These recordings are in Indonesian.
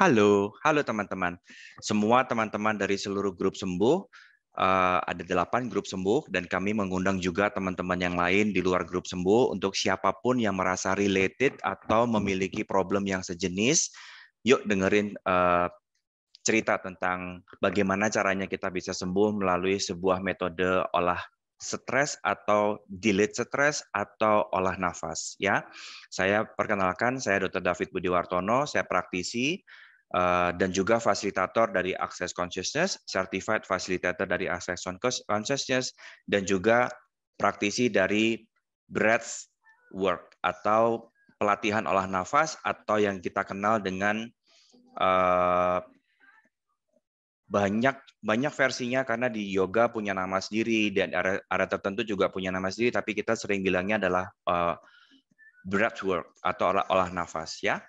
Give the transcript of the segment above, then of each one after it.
Halo, halo teman-teman. Semua teman-teman dari seluruh grup sembuh, eh, ada delapan grup sembuh, dan kami mengundang juga teman-teman yang lain di luar grup sembuh untuk siapapun yang merasa related atau memiliki problem yang sejenis, yuk dengerin eh, cerita tentang bagaimana caranya kita bisa sembuh melalui sebuah metode olah stres atau delete stres atau olah nafas ya. Saya perkenalkan saya Dr. David Budiwartono, saya praktisi Eh, dan juga fasilitator dari Access Consciousness, Certified Facilitator dari Access Consciousness, dan juga praktisi dari breath work atau pelatihan olah nafas atau yang kita kenal dengan eh, banyak banyak versinya karena di yoga punya nama sendiri dan area tertentu juga punya nama sendiri tapi kita sering bilangnya adalah uh, breath work atau olah, olah nafas ya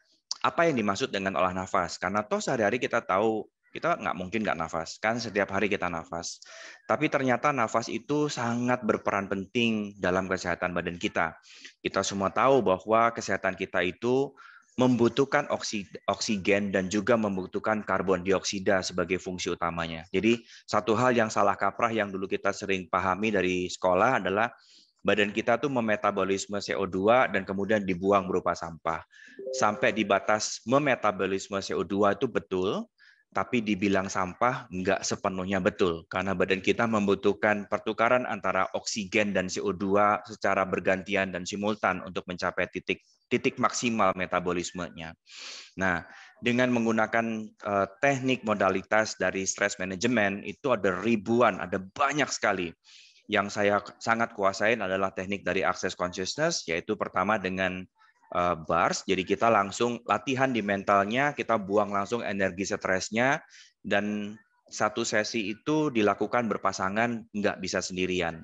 apa yang dimaksud dengan olah nafas? Karena toh sehari-hari kita tahu kita nggak mungkin nggak nafas kan setiap hari kita nafas tapi ternyata nafas itu sangat berperan penting dalam kesehatan badan kita kita semua tahu bahwa kesehatan kita itu membutuhkan oksigen dan juga membutuhkan karbon dioksida sebagai fungsi utamanya jadi satu hal yang salah kaprah yang dulu kita sering pahami dari sekolah adalah badan kita tuh memetabolisme CO2 dan kemudian dibuang berupa sampah. Sampai di batas memetabolisme CO2 itu betul, tapi dibilang sampah nggak sepenuhnya betul karena badan kita membutuhkan pertukaran antara oksigen dan CO2 secara bergantian dan simultan untuk mencapai titik titik maksimal metabolismenya. Nah, dengan menggunakan uh, teknik modalitas dari stress management itu ada ribuan, ada banyak sekali yang saya sangat kuasain adalah teknik dari access consciousness, yaitu pertama dengan eh, bars, jadi kita langsung latihan di mentalnya, kita buang langsung energi stresnya, dan satu sesi itu dilakukan berpasangan, nggak bisa sendirian.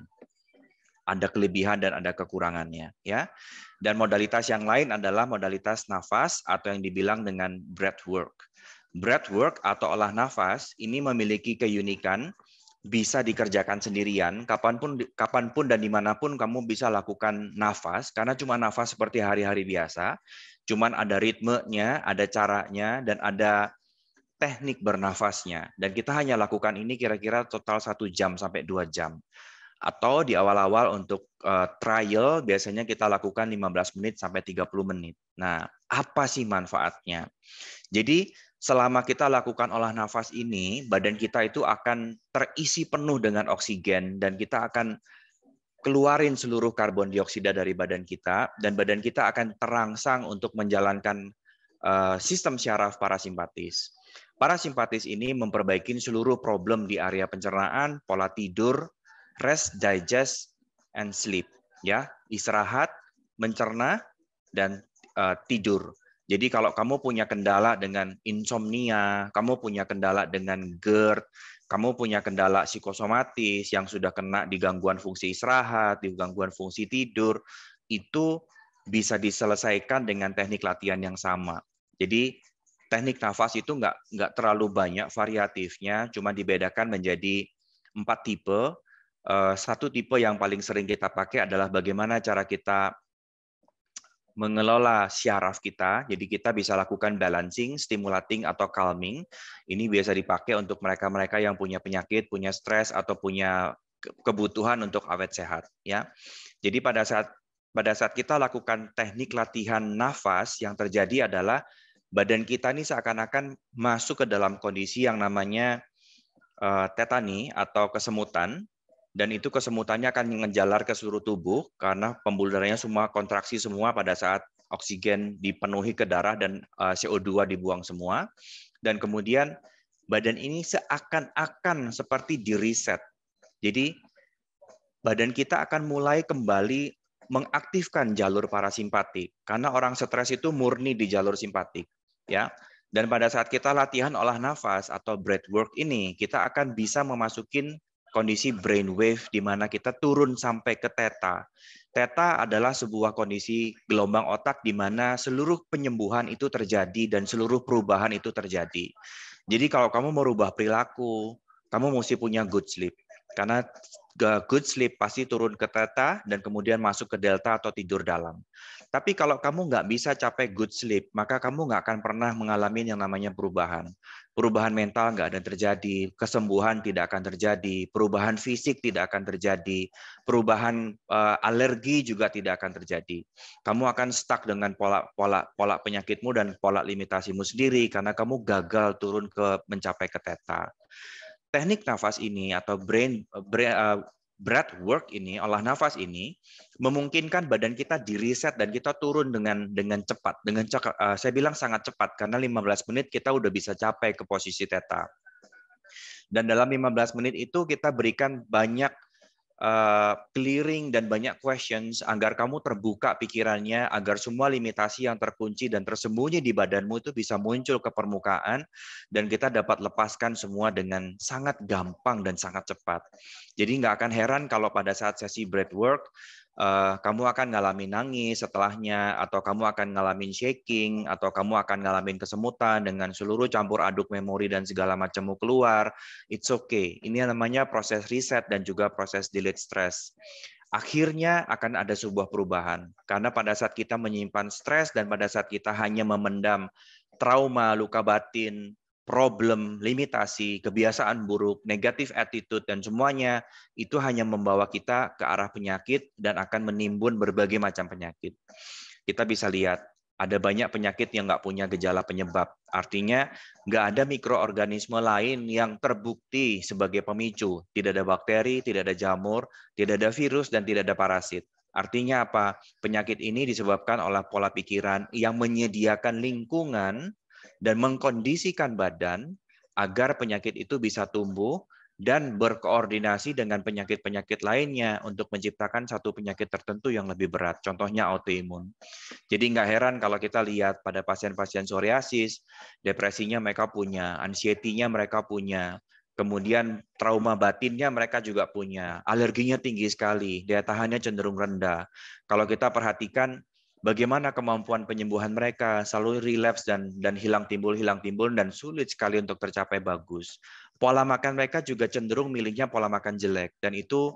Ada kelebihan dan ada kekurangannya, ya. Dan modalitas yang lain adalah modalitas nafas atau yang dibilang dengan breath work. Breath work atau olah nafas ini memiliki keunikan bisa dikerjakan sendirian, kapanpun, kapanpun dan dimanapun kamu bisa lakukan nafas, karena cuma nafas seperti hari-hari biasa, cuman ada ritmenya, ada caranya, dan ada teknik bernafasnya. Dan kita hanya lakukan ini kira-kira total satu jam sampai dua jam. Atau di awal-awal untuk eh, trial biasanya kita lakukan 15 menit sampai 30 menit. Nah, apa sih manfaatnya? Jadi selama kita lakukan olah nafas ini, badan kita itu akan terisi penuh dengan oksigen dan kita akan keluarin seluruh karbon dioksida dari badan kita dan badan kita akan terangsang untuk menjalankan eh, sistem syaraf parasimpatis. Parasimpatis ini memperbaiki seluruh problem di area pencernaan, pola tidur, rest, digest, and sleep. Ya, istirahat, mencerna, dan uh, tidur. Jadi kalau kamu punya kendala dengan insomnia, kamu punya kendala dengan GERD, kamu punya kendala psikosomatis yang sudah kena di gangguan fungsi istirahat, di gangguan fungsi tidur, itu bisa diselesaikan dengan teknik latihan yang sama. Jadi teknik nafas itu nggak nggak terlalu banyak variatifnya, cuma dibedakan menjadi empat tipe. Eh, satu tipe yang paling sering kita pakai adalah bagaimana cara kita mengelola syaraf kita. Jadi kita bisa lakukan balancing, stimulating atau calming. Ini biasa dipakai untuk mereka-mereka yang punya penyakit, punya stres atau punya kebutuhan untuk awet sehat ya. Jadi pada saat pada saat kita lakukan teknik latihan nafas yang terjadi adalah badan kita ini seakan-akan masuk ke dalam kondisi yang namanya eh, tetani atau kesemutan dan itu kesemutannya akan mengejalar ke seluruh tubuh karena pembuluh darahnya semua kontraksi semua pada saat oksigen dipenuhi ke darah dan eh, CO2 dibuang semua dan kemudian badan ini seakan-akan seperti di reset. Jadi badan kita akan mulai kembali mengaktifkan jalur parasimpatik karena orang stres itu murni di jalur simpatik ya. Dan pada saat kita latihan olah nafas atau breathwork ini, kita akan bisa memasukin kondisi brainwave di mana kita turun sampai ke teta. Teta adalah sebuah kondisi gelombang otak di mana seluruh penyembuhan itu terjadi dan seluruh perubahan itu terjadi. Jadi kalau kamu merubah perilaku, kamu mesti punya good sleep. Karena good sleep pasti turun ke theta dan kemudian masuk ke delta atau tidur dalam. Tapi kalau kamu nggak bisa capai good sleep, maka kamu nggak akan pernah mengalami yang namanya perubahan. Perubahan mental nggak ada terjadi, kesembuhan tidak akan terjadi, perubahan fisik tidak akan terjadi, perubahan uh, alergi juga tidak akan terjadi. Kamu akan stuck dengan pola pola pola penyakitmu dan pola limitasimu sendiri karena kamu gagal turun ke mencapai ke theta teknik nafas ini atau brain, eh, eh, breath work ini, olah nafas ini memungkinkan badan kita diriset dan kita turun dengan dengan cepat, dengan uh, saya bilang sangat cepat karena 15 menit kita udah bisa capai ke posisi teta. Dan dalam 15 menit itu kita berikan banyak Eh, clearing dan banyak questions agar kamu terbuka pikirannya agar semua limitasi yang terkunci dan tersembunyi di badanmu itu bisa muncul ke permukaan dan kita dapat lepaskan semua dengan sangat gampang dan sangat cepat. Jadi nggak akan heran kalau pada saat sesi breathwork uh, kamu akan ngalamin nangis setelahnya, atau kamu akan ngalamin shaking, atau kamu akan ngalamin kesemutan dengan seluruh campur aduk memori dan segala macammu keluar. It's okay. Ini yang namanya proses reset dan juga proses delete stress. Akhirnya akan ada sebuah perubahan. Karena pada saat kita menyimpan stres dan pada saat kita hanya memendam trauma, luka batin, problem, limitasi, kebiasaan buruk, negatif attitude, dan semuanya itu hanya membawa kita ke arah penyakit dan akan menimbun berbagai macam penyakit. Kita bisa lihat ada banyak penyakit yang nggak punya gejala penyebab. Artinya nggak ada mikroorganisme lain yang terbukti sebagai pemicu. Tidak ada bakteri, tidak ada jamur, tidak ada virus, dan tidak ada parasit. Artinya apa? Penyakit ini disebabkan oleh pola pikiran yang menyediakan lingkungan dan mengkondisikan badan agar penyakit itu bisa tumbuh dan berkoordinasi dengan penyakit-penyakit lainnya untuk menciptakan satu penyakit tertentu yang lebih berat, contohnya autoimun. Jadi nggak heran kalau kita lihat pada pasien-pasien psoriasis, depresinya mereka punya, anxiety-nya mereka punya, kemudian trauma batinnya mereka juga punya, alerginya tinggi sekali, daya tahannya cenderung rendah. Kalau kita perhatikan bagaimana kemampuan penyembuhan mereka selalu relapse dan dan hilang timbul hilang timbul dan sulit sekali untuk tercapai bagus. Pola makan mereka juga cenderung miliknya pola makan jelek dan itu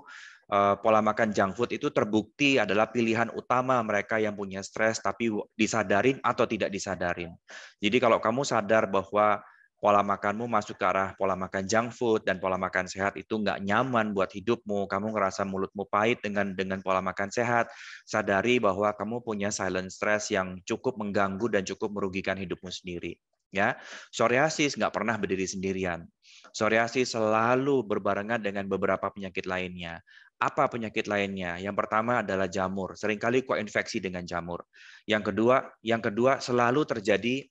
eh, pola makan junk food itu terbukti adalah pilihan utama mereka yang punya stres tapi disadarin atau tidak disadarin. Jadi kalau kamu sadar bahwa pola makanmu masuk ke arah pola makan junk food dan pola makan sehat itu nggak nyaman buat hidupmu, kamu ngerasa mulutmu pahit dengan dengan pola makan sehat, sadari bahwa kamu punya silent stress yang cukup mengganggu dan cukup merugikan hidupmu sendiri. Ya, psoriasis nggak pernah berdiri sendirian. Psoriasis selalu berbarengan dengan beberapa penyakit lainnya. Apa penyakit lainnya? Yang pertama adalah jamur. Seringkali kok infeksi dengan jamur. Yang kedua, yang kedua selalu terjadi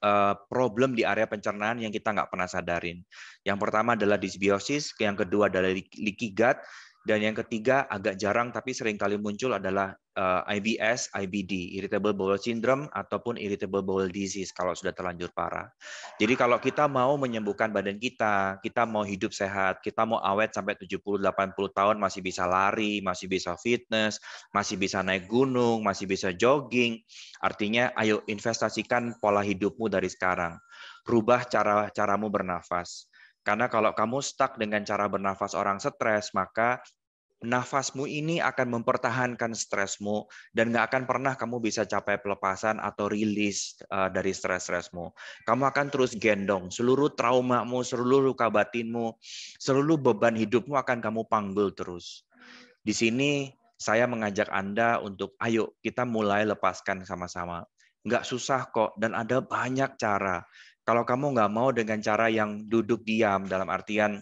Eh, problem di area pencernaan yang kita nggak pernah sadarin. Yang pertama adalah disbiosis, yang kedua adalah leaky gut, dan yang ketiga agak jarang tapi seringkali muncul adalah eh, IBS, IBD, irritable bowel syndrome ataupun irritable bowel disease kalau sudah terlanjur parah. Jadi kalau kita mau menyembuhkan badan kita, kita mau hidup sehat, kita mau awet sampai 70 80 tahun masih bisa lari, masih bisa fitness, masih bisa naik gunung, masih bisa jogging, artinya ayo investasikan pola hidupmu dari sekarang. Rubah cara caramu bernafas. Karena kalau kamu stuck dengan cara bernafas orang stres, maka nafasmu ini akan mempertahankan stresmu dan nggak akan pernah kamu bisa capai pelepasan atau rilis eh, dari stres-stresmu. Kamu akan terus gendong seluruh traumamu, seluruh luka batinmu, seluruh beban hidupmu akan kamu panggul terus. Di sini saya mengajak Anda untuk ayo kita mulai lepaskan sama-sama. Nggak susah kok dan ada banyak cara. Kalau kamu nggak mau dengan cara yang duduk diam dalam artian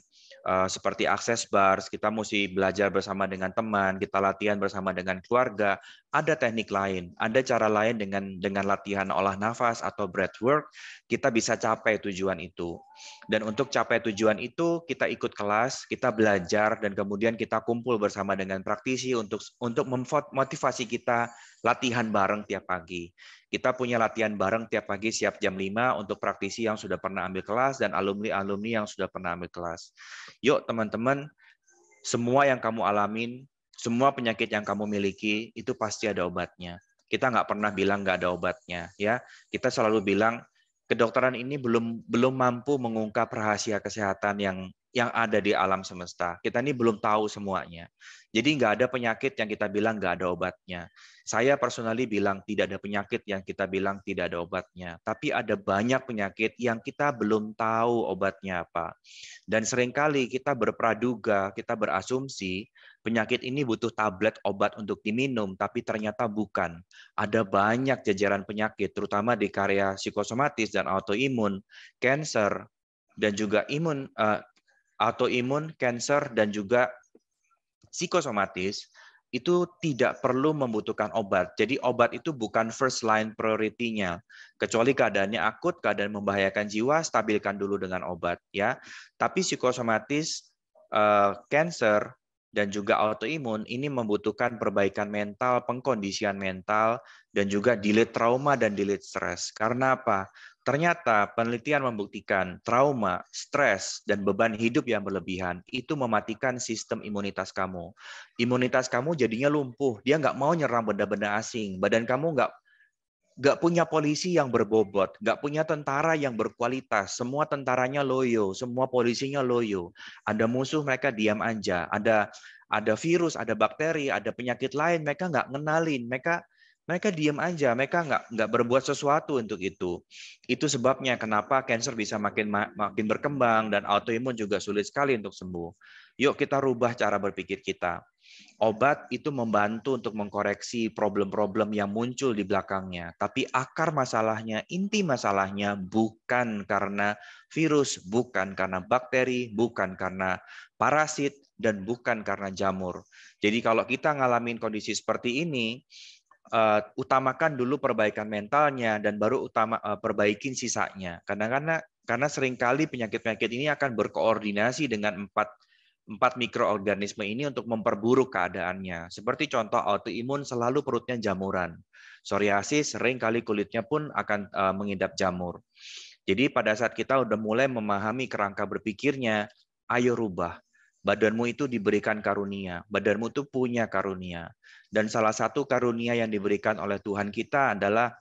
Eh, seperti akses bars, kita mesti belajar bersama dengan teman, kita latihan bersama dengan keluarga. Ada teknik lain, ada cara lain dengan dengan latihan olah nafas atau breathwork, kita bisa capai tujuan itu. Dan untuk capai tujuan itu, kita ikut kelas, kita belajar, dan kemudian kita kumpul bersama dengan praktisi untuk untuk memotivasi kita latihan bareng tiap pagi. Kita punya latihan bareng tiap pagi siap jam 5 untuk praktisi yang sudah pernah ambil kelas dan alumni-alumni yang sudah pernah ambil kelas. Yuk teman-teman, semua yang kamu alamin, semua penyakit yang kamu miliki, itu pasti ada obatnya. Kita nggak pernah bilang nggak ada obatnya. ya. Kita selalu bilang, kedokteran ini belum belum mampu mengungkap rahasia kesehatan yang yang ada di alam semesta. Kita ini belum tahu semuanya. Jadi nggak ada penyakit yang kita bilang nggak ada obatnya. Saya personally bilang tidak ada penyakit yang kita bilang tidak ada obatnya. Tapi ada banyak penyakit yang kita belum tahu obatnya apa. Dan seringkali kita berpraduga, kita berasumsi penyakit ini butuh tablet obat untuk diminum, tapi ternyata bukan. Ada banyak jajaran penyakit, terutama di karya psikosomatis dan autoimun, cancer, dan juga imun uh, autoimun, cancer, dan juga psikosomatis itu tidak perlu membutuhkan obat. Jadi obat itu bukan first line priority-nya. Kecuali keadaannya akut, keadaan membahayakan jiwa, stabilkan dulu dengan obat ya. Tapi psikosomatis uh, cancer dan juga autoimun ini membutuhkan perbaikan mental, pengkondisian mental, dan juga delete trauma dan delete stress. Karena apa? Ternyata penelitian membuktikan trauma, stres, dan beban hidup yang berlebihan itu mematikan sistem imunitas kamu. Imunitas kamu jadinya lumpuh. Dia nggak mau nyerang benda-benda asing. Badan kamu nggak nggak punya polisi yang berbobot, nggak punya tentara yang berkualitas. Semua tentaranya loyo, semua polisinya loyo. Ada musuh mereka diam aja. Ada ada virus, ada bakteri, ada penyakit lain mereka nggak ngenalin. Mereka mereka diam aja, mereka nggak nggak berbuat sesuatu untuk itu. Itu sebabnya kenapa kanker bisa makin makin berkembang dan autoimun juga sulit sekali untuk sembuh. Yuk kita rubah cara berpikir kita. Obat itu membantu untuk mengkoreksi problem-problem yang muncul di belakangnya, tapi akar masalahnya, inti masalahnya bukan karena virus, bukan karena bakteri, bukan karena parasit dan bukan karena jamur. Jadi kalau kita ngalamin kondisi seperti ini, uh, utamakan dulu perbaikan mentalnya dan baru utama uh, perbaikin sisanya. Karena karena karena seringkali penyakit-penyakit ini akan berkoordinasi dengan empat empat mikroorganisme ini untuk memperburuk keadaannya. Seperti contoh autoimun selalu perutnya jamuran. Psoriasis sering kali kulitnya pun akan uh, mengidap jamur. Jadi pada saat kita udah mulai memahami kerangka berpikirnya, ayo rubah. Badanmu itu diberikan karunia, badanmu itu punya karunia. Dan salah satu karunia yang diberikan oleh Tuhan kita adalah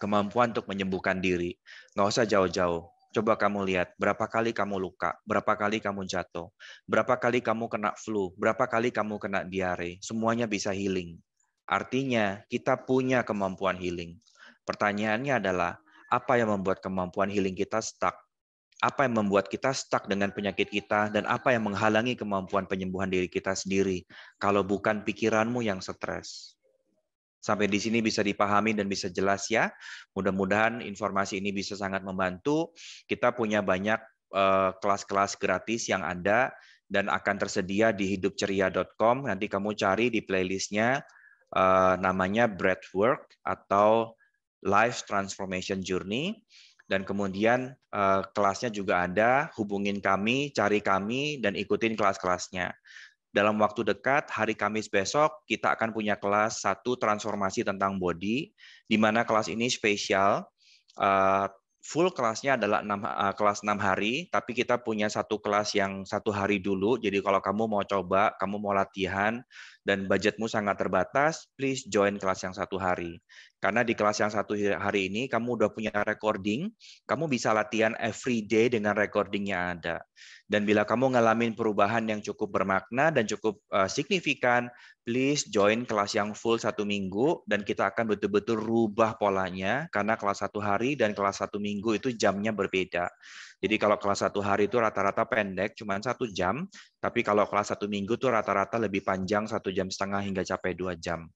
kemampuan untuk menyembuhkan diri. Nggak usah jauh-jauh. Coba kamu lihat, berapa kali kamu luka, berapa kali kamu jatuh, berapa kali kamu kena flu, berapa kali kamu kena diare, semuanya bisa healing. Artinya, kita punya kemampuan healing. Pertanyaannya adalah, apa yang membuat kemampuan healing kita stuck? apa yang membuat kita stuck dengan penyakit kita dan apa yang menghalangi kemampuan penyembuhan diri kita sendiri kalau bukan pikiranmu yang stres. Sampai di sini bisa dipahami dan bisa jelas ya. Mudah-mudahan informasi ini bisa sangat membantu. Kita punya banyak eh, kelas-kelas gratis yang ada dan akan tersedia di hidupceria.com. Nanti kamu cari di playlistnya eh, namanya Breathwork atau Life Transformation Journey dan kemudian eh, kelasnya juga ada. Hubungin kami, cari kami, dan ikutin kelas-kelasnya. Dalam waktu dekat, hari Kamis besok, kita akan punya kelas satu transformasi tentang body, di mana kelas ini spesial. Eh, full kelasnya adalah 6, eh, kelas 6 hari, tapi kita punya satu kelas yang satu hari dulu. Jadi kalau kamu mau coba, kamu mau latihan, dan budgetmu sangat terbatas, please join kelas yang satu hari. Karena di kelas yang satu hari ini kamu udah punya recording, kamu bisa latihan every day dengan recordingnya ada. Dan bila kamu ngalamin perubahan yang cukup bermakna dan cukup eh, signifikan, please join kelas yang full satu minggu dan kita akan betul-betul rubah polanya karena kelas satu hari dan kelas satu minggu itu jamnya berbeda. Jadi kalau kelas satu hari itu rata-rata pendek, cuma satu jam. Tapi kalau kelas satu minggu itu rata-rata lebih panjang satu satu jam setengah hingga capai dua jam.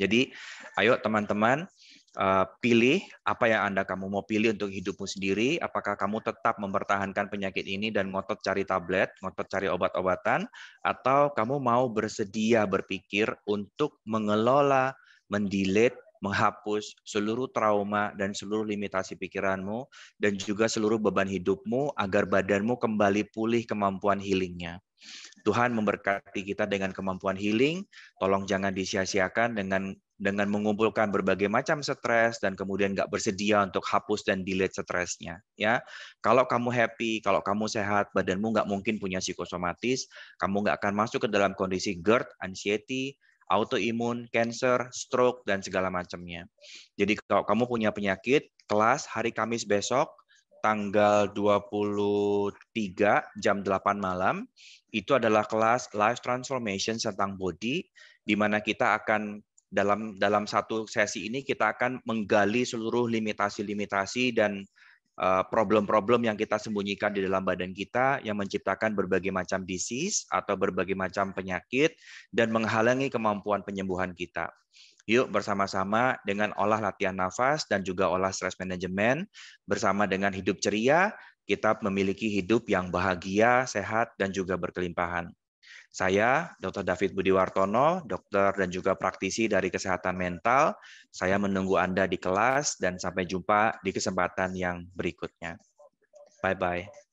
Jadi, ayo teman-teman eh, pilih apa yang anda kamu mau pilih untuk hidupmu sendiri. Apakah kamu tetap mempertahankan penyakit ini dan ngotot cari tablet, ngotot cari obat-obatan, atau kamu mau bersedia berpikir untuk mengelola, mendilet menghapus seluruh trauma dan seluruh limitasi pikiranmu, dan juga seluruh beban hidupmu agar badanmu kembali pulih kemampuan healingnya. Tuhan memberkati kita dengan kemampuan healing. Tolong jangan disia-siakan dengan dengan mengumpulkan berbagai macam stres dan kemudian nggak bersedia untuk hapus dan delete stresnya. Ya, kalau kamu happy, kalau kamu sehat, badanmu nggak mungkin punya psikosomatis, kamu nggak akan masuk ke dalam kondisi GERD, anxiety, autoimun, cancer, stroke, dan segala macamnya. Jadi kalau kamu punya penyakit, kelas hari Kamis besok, tanggal 23 jam 8 malam, itu adalah kelas Life Transformation tentang body, di mana kita akan dalam dalam satu sesi ini kita akan menggali seluruh limitasi-limitasi dan Eh, problem-problem yang kita sembunyikan di dalam badan kita yang menciptakan berbagai macam disease atau berbagai macam penyakit dan menghalangi kemampuan penyembuhan kita. Yuk bersama-sama dengan olah latihan nafas dan juga olah stress management bersama dengan hidup ceria kita memiliki hidup yang bahagia, sehat dan juga berkelimpahan. Saya, Dr. David Budi Wartono, dokter dan juga praktisi dari kesehatan mental. Saya menunggu Anda di kelas dan sampai jumpa di kesempatan yang berikutnya. Bye-bye.